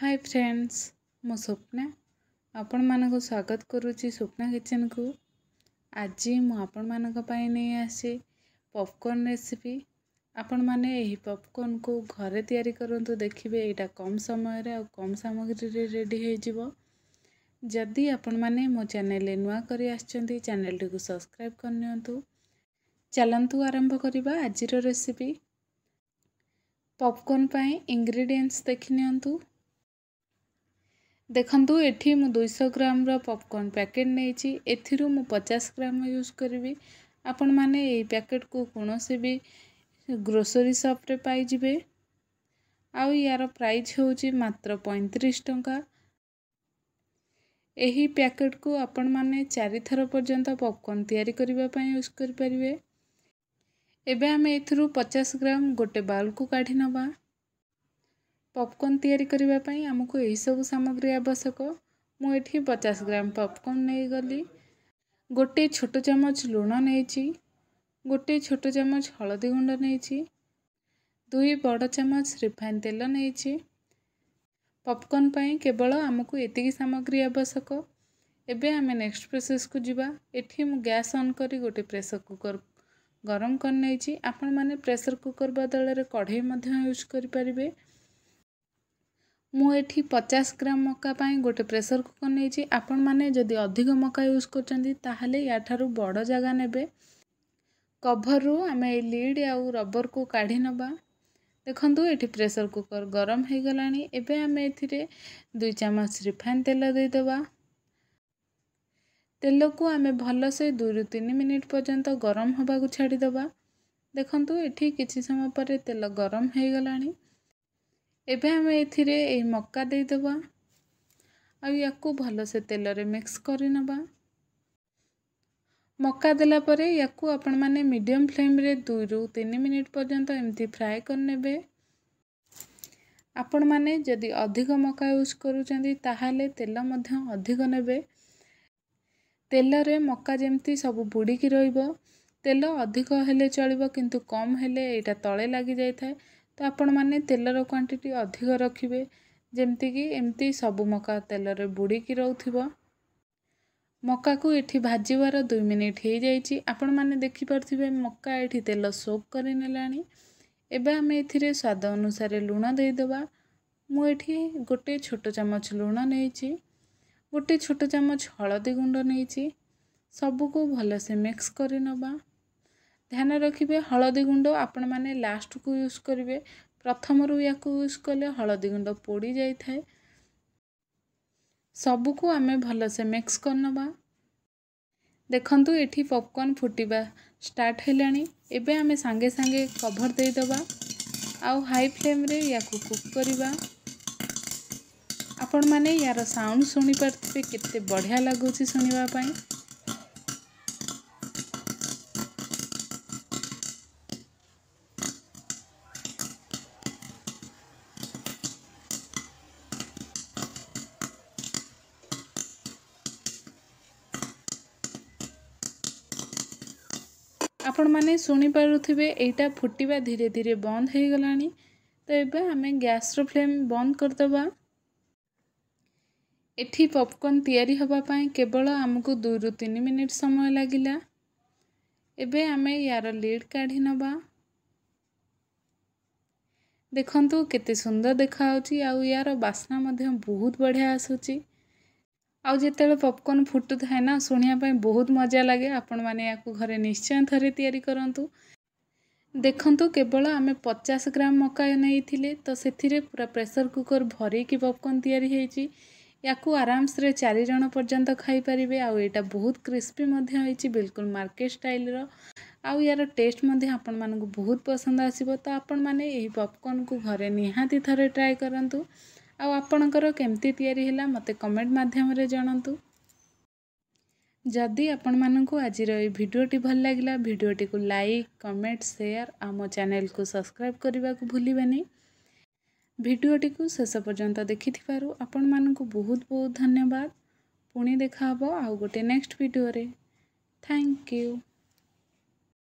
high friends ମୁଁ ସ୍ୱପ୍ନା ଆପଣମାନଙ୍କୁ ସ୍ୱାଗତ କରୁଛି ସ୍ୱପ୍ନା କିଚେନ୍କୁ ଆଜି ମୁଁ ଆପଣମାନଙ୍କ ପାଇଁ ନେଇ ଆସି ପପକର୍ଣ୍ଣ ରେସିପି ଆପଣମାନେ ଏହି ପପକର୍ଣ୍ଣକୁ ଘରେ ତିଆରି କରନ୍ତୁ ଦେଖିବେ ଏଇଟା କମ୍ ସମୟରେ ଆଉ କମ୍ ସାମଗ୍ରୀରେ ରେଡ଼ି ହୋଇଯିବ ଯଦି ଆପଣମାନେ ମୋ ଚ୍ୟାନେଲରେ ନୂଆ କରି ଆସିଛନ୍ତି ଚ୍ୟାନେଲଟିକୁ ସବସ୍କ୍ରାଇବ୍ କରିନିଅନ୍ତୁ ଚାଲନ୍ତୁ ଆରମ୍ଭ କରିବା ଆଜିର ରେସିପି ପପକର୍ଣ୍ଣ ପାଇଁ ଇନଗ୍ରିଡ଼ିଏଣ୍ଟସ୍ ଦେଖିନିଅନ୍ତୁ ଦେଖନ୍ତୁ ଏଠି ମୁଁ ଦୁଇଶହ ଗ୍ରାମ୍ର ପପକର୍ଣ୍ଣ ପ୍ୟାକେଟ୍ ନେଇଛି ଏଥିରୁ ମୁଁ ପଚାଶ ଗ୍ରାମ୍ ୟୁଜ୍ କରିବି ଆପଣମାନେ ଏଇ ପ୍ୟାକେଟ୍କୁ କୌଣସି ବି ଗ୍ରୋସରୀ ସପ୍ରେ ପାଇଯିବେ ଆଉ ୟାର ପ୍ରାଇସ୍ ହେଉଛି ମାତ୍ର ପଇଁତିରିଶ ଟଙ୍କା ଏହି ପ୍ୟାକେଟ୍କୁ ଆପଣମାନେ ଚାରିଥର ପର୍ଯ୍ୟନ୍ତ ପପକର୍ଣ୍ଣ ତିଆରି କରିବା ପାଇଁ ୟୁଜ୍ କରିପାରିବେ ଏବେ ଆମେ ଏଥିରୁ ପଚାଶ ଗ୍ରାମ୍ ଗୋଟେ ବାଉଲ୍କୁ କାଢ଼ି ନେବା ପପ୍କର୍ଣ୍ଣ ତିଆରି କରିବା ପାଇଁ ଆମକୁ ଏହିସବୁ ସାମଗ୍ରୀ ଆବଶ୍ୟକ ମୁଁ ଏଠି ପଚାଶ ଗ୍ରାମ ପପକର୍ଣ୍ଣ ନେଇଗଲି ଗୋଟିଏ ଛୋଟ ଚାମଚ ଲୁଣ ନେଇଛି ଗୋଟିଏ ଛୋଟ ଚାମଚ ହଳଦୀ ଗୁଣ୍ଡ ନେଇଛି ଦୁଇ ବଡ଼ ଚାମଚ ରିଫାଇନ୍ ତେଲ ନେଇଛି ପପକର୍ଣ୍ଣ ପାଇଁ କେବଳ ଆମକୁ ଏତିକି ସାମଗ୍ରୀ ଆବଶ୍ୟକ ଏବେ ଆମେ ନେକ୍ସଟ୍ ପ୍ରୋସେସ୍କୁ ଯିବା ଏଠି ମୁଁ ଗ୍ୟାସ୍ ଅନ୍ କରି ଗୋଟିଏ ପ୍ରେସର୍ କୁକର୍ ଗରମ କରିନେଇଛି ଆପଣମାନେ ପ୍ରେସର୍ କୁକର୍ ବଦଳରେ କଢ଼େଇ ମଧ୍ୟ ୟୁଜ୍ କରିପାରିବେ ମୁଁ ଏଠି ପଚାଶ ଗ୍ରାମ ମକା ପାଇଁ ଗୋଟେ ପ୍ରେସର୍ କୁକର୍ ନେଇଛି ଆପଣମାନେ ଯଦି ଅଧିକ ମକା ୟୁଜ୍ କରୁଛନ୍ତି ତାହେଲେ ୟାଠାରୁ ବଡ଼ ଜାଗା ନେବେ କଭର୍ରୁ ଆମେ ଏଇ ଲିଡ଼୍ ଆଉ ରବର୍କୁ କାଢ଼ି ନେବା ଦେଖନ୍ତୁ ଏଠି ପ୍ରେସର୍ କୁକର୍ ଗରମ ହୋଇଗଲାଣି ଏବେ ଆମେ ଏଥିରେ ଦୁଇ ଚାମଚ ରିଫାଇନ୍ ତେଲ ଦେଇଦେବା ତେଲକୁ ଆମେ ଭଲସେ ଦୁଇରୁ ତିନି ମିନିଟ୍ ପର୍ଯ୍ୟନ୍ତ ଗରମ ହେବାକୁ ଛାଡ଼ିଦେବା ଦେଖନ୍ତୁ ଏଠି କିଛି ସମୟ ପରେ ତେଲ ଗରମ ହୋଇଗଲାଣି ଏବେ ଆମେ ଏଥିରେ ଏଇ ମକା ଦେଇଦେବା ଆଉ ୟାକୁ ଭଲସେ ତେଲରେ ମିକ୍ସ କରିନେବା ମକା ଦେଲା ପରେ ୟାକୁ ଆପଣମାନେ ମିଡ଼ିୟମ୍ ଫ୍ଲେମ୍ରେ ଦୁଇରୁ ତିନି ମିନିଟ୍ ପର୍ଯ୍ୟନ୍ତ ଏମିତି ଫ୍ରାଏ କରିନେବେ ଆପଣମାନେ ଯଦି ଅଧିକ ମକା ୟୁଜ୍ କରୁଛନ୍ତି ତାହେଲେ ତେଲ ମଧ୍ୟ ଅଧିକ ନେବେ ତେଲରେ ମକା ଯେମିତି ସବୁ ବୁଡ଼ିକି ରହିବ ତେଲ ଅଧିକ ହେଲେ ଚଳିବ କିନ୍ତୁ କମ୍ ହେଲେ ଏଇଟା ତଳେ ଲାଗିଯାଇଥାଏ ତ ଆପଣମାନେ ତେଲର କ୍ୱାଣ୍ଟିଟି ଅଧିକ ରଖିବେ ଯେମିତିକି ଏମିତି ସବୁ ମକା ତେଲରେ ବୁଡ଼ିକି ରହୁଥିବ ମକାକୁ ଏଠି ଭାଜିବାର ଦୁଇ ମିନିଟ୍ ହେଇଯାଇଛି ଆପଣମାନେ ଦେଖିପାରୁଥିବେ ମକା ଏଠି ତେଲ ସୋପ୍ କରିନେଲାଣି ଏବେ ଆମେ ଏଥିରେ ସ୍ୱାଦ ଅନୁସାରେ ଲୁଣ ଦେଇଦେବା ମୁଁ ଏଠି ଗୋଟେ ଛୋଟ ଚାମଚ ଲୁଣ ନେଇଛି ଗୋଟେ ଛୋଟ ଚାମଚ ହଳଦୀ ଗୁଣ୍ଡ ନେଇଛି ସବୁକୁ ଭଲସେ ମିକ୍ସ କରିନେବା ଧ୍ୟାନ ରଖିବେ ହଳଦୀ ଗୁଣ୍ଡ ଆପଣମାନେ ଲାଷ୍ଟକୁ ୟୁଜ୍ କରିବେ ପ୍ରଥମରୁ ୟାକୁ ୟୁଜ୍ କଲେ ହଳଦୀ ଗୁଣ୍ଡ ପୋଡ଼ିଯାଇଥାଏ ସବୁକୁ ଆମେ ଭଲସେ ମିକ୍ସ କରିନେବା ଦେଖନ୍ତୁ ଏଠି ପପକର୍ଣ୍ଣ ଫୁଟିବା ଷ୍ଟାର୍ଟ ହେଲାଣି ଏବେ ଆମେ ସାଙ୍ଗେ ସାଙ୍ଗେ କଭର୍ ଦେଇଦେବା ଆଉ ହାଇ ଫ୍ଲେମ୍ରେ ୟାକୁ କୁକ୍ କରିବା ଆପଣମାନେ ୟାର ସାଉଣ୍ଡ ଶୁଣିପାରୁଥିବେ କେତେ ବଢ଼ିଆ ଲାଗୁଛି ଶୁଣିବା ପାଇଁ ଆପଣମାନେ ଶୁଣିପାରୁଥିବେ ଏଇଟା ଫୁଟିବା ଧୀରେ ଧୀରେ ବନ୍ଦ ହୋଇଗଲାଣି ତ ଏବେ ଆମେ ଗ୍ୟାସ୍ର ଫ୍ଲେମ୍ ବନ୍ଦ କରିଦେବା ଏଠି ପପକର୍ଣ୍ଣ ତିଆରି ହେବା ପାଇଁ କେବଳ ଆମକୁ ଦୁଇରୁ ତିନି ମିନିଟ୍ ସମୟ ଲାଗିଲା ଏବେ ଆମେ ୟାର ଲିଡ୍ କାଢ଼ି ନେବା ଦେଖନ୍ତୁ କେତେ ସୁନ୍ଦର ଦେଖାହେଉଛି ଆଉ ୟାର ବାସ୍ନା ମଧ୍ୟ ବହୁତ ବଢ଼ିଆ ଆସୁଛି ଆଉ ଯେତେବେଳେ ପପକର୍ଣ୍ଣ ଫୁଟୁଥାଏ ନା ଶୁଣିବା ପାଇଁ ବହୁତ ମଜା ଲାଗେ ଆପଣମାନେ ଏହାକୁ ଘରେ ନିଶ୍ଚୟ ଥରେ ତିଆରି କରନ୍ତୁ ଦେଖନ୍ତୁ କେବଳ ଆମେ ପଚାଶ ଗ୍ରାମ ମକା ନେଇଥିଲେ ତ ସେଥିରେ ପୁରା ପ୍ରେସର୍ କୁକର୍ ଭରେଇକି ପପକର୍ଣ୍ଣ ତିଆରି ହେଇଛି ୟାକୁ ଆରାମସରେ ଚାରିଜଣ ପର୍ଯ୍ୟନ୍ତ ଖାଇପାରିବେ ଆଉ ଏଇଟା ବହୁତ କ୍ରିସ୍ପି ମଧ୍ୟ ହେଇଛି ବିଲକୁଲ ମାର୍କେଟ ଷ୍ଟାଇଲ୍ର ଆଉ ୟାର ଟେଷ୍ଟ ମଧ୍ୟ ଆପଣମାନଙ୍କୁ ବହୁତ ପସନ୍ଦ ଆସିବ ତ ଆପଣମାନେ ଏହି ପପକର୍ଣ୍ଣକୁ ଘରେ ନିହାତି ଥରେ ଟ୍ରାଏ କରନ୍ତୁ ଆଉ ଆପଣଙ୍କର କେମିତି ତିଆରି ହେଲା ମୋତେ କମେଣ୍ଟ ମାଧ୍ୟମରେ ଜଣାନ୍ତୁ ଯଦି ଆପଣମାନଙ୍କୁ ଆଜିର ଏଇ ଭିଡ଼ିଓଟି ଭଲ ଲାଗିଲା ଭିଡ଼ିଓଟିକୁ ଲାଇକ୍ କମେଣ୍ଟ ସେୟାର ଆଉ ମୋ ଚ୍ୟାନେଲକୁ ସବସ୍କ୍ରାଇବ୍ କରିବାକୁ ଭୁଲିବେନି ଭିଡ଼ିଓଟିକୁ ଶେଷ ପର୍ଯ୍ୟନ୍ତ ଦେଖିଥିବାରୁ ଆପଣମାନଙ୍କୁ ବହୁତ ବହୁତ ଧନ୍ୟବାଦ ପୁଣି ଦେଖା ହେବ ଆଉ ଗୋଟେ ନେକ୍ସଟ ଭିଡ଼ିଓରେ ଥ୍ୟାଙ୍କ ୟୁ